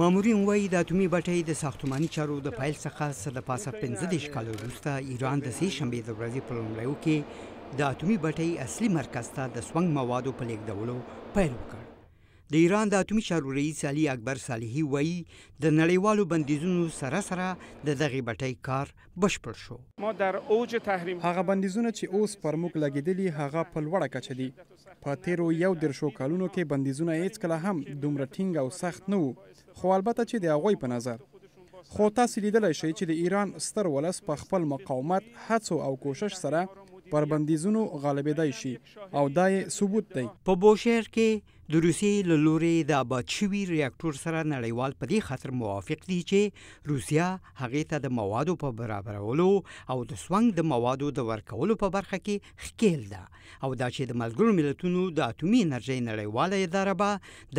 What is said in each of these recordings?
مامورین وایي د اتومي بټۍ د ساختماني چارو د پایل څخه سده پاسه 15 دیش کال وروسته ایران د سې شنبه د ورځې په لومړیو کې د اتومي بټۍ اصلي مرکز ته د سونګ موادو په لیږدولو پیل وکړ د ایران د اټومي چارو رئیس علي اکبر صالحي وایي د نړیوالو بندیزونو سره سره د دغه بټۍ کار بشپړ شو ما در اوج تحریم هغه بندیزونه چې اوس پر موږ لګیدلی هغه په لوړه کچه دي په تیرو یو درشو کالونو کې بندیزونه هیڅ کله هم دومره ټینګ او سخت نه وو خو البته چې د هغوی په نظر خو تاسو لیدلی شئ چې د ایران ستر ولس په خپل مقاومت هڅو او کوشش سره پر بندیزونو غالبېدای شي او دا یې ثبوت دی په بوشهر کې د روسیې له لوري د آباد شوي ریاکټور سره نړیوال په دې خاطر موافق دي چې روسیا هغه ته د موادو په برابرولو او د سونګ د موادو د ورکولو په برخه کې خکیل ده او دا چې د ملګرو ملتونو د اټومي انرژي نړیواله اداره به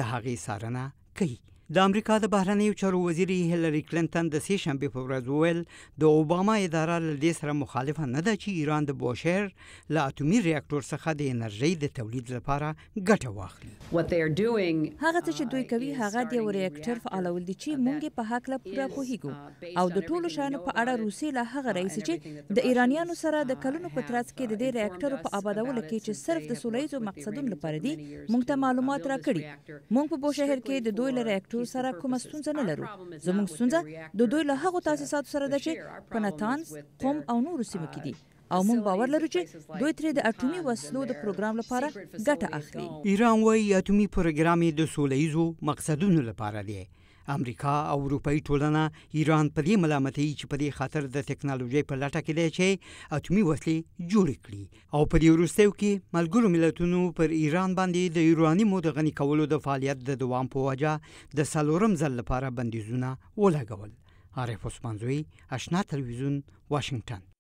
د هغه سارنه کوي د امریکا د بهرنیو چارو وزیر هیلری کلینټن د سه شنبه په ورځ وویل د اوباما اداره له دې سره مخالفه نه ده چې ایران د بوشهر له اټومي ریاکټور څخه د انرژي د تولید لپاره ګټه واخلي هغه څه چې دوی کوي هغه د ریاکټور فعالول دي چې مونږ په حق له پوره پوهیږو او د ټولو شانو په اړه روسي له هغه رئیس چې د ایرانیانو سره د کلونو په ترڅ کې د دې ریاکټور په آبادولو کې چې صرف د سولېزو مقصدونو لپاره دي مونږ ته معلومات راکړي مونږ په بوشهر کې د دوی له ریاکټور دوی سره کومه ستونزه نه لرو زموږ ستونزه د دوی له هغو تاسیساتو سره ده چې په نتانز قوم او نورو سیمو کې uh, دي او مون باور لرو چې دوی ترې د اټومي وسلو د پروګرام لپاره ګټه اخلي ایران وايي اټومي پروګرام د سولې مقصدونو لپاره دی امریکا او اروپאי ټولنه ایران په دې ملامتي چې په دې خاطر د ټکنالوژي په لټه کې دی چې اټومي وسلې جوړ کړي او په دې وروستیو کې ملګرو ملتونو پر ایران باندې د ایرانی مو د غني کولو د فعالیت د دوام په وجه د سالورم ځل لپاره بندیزونه ولګول عارف عثمانزوی آشنا تلویزیون واشنگتن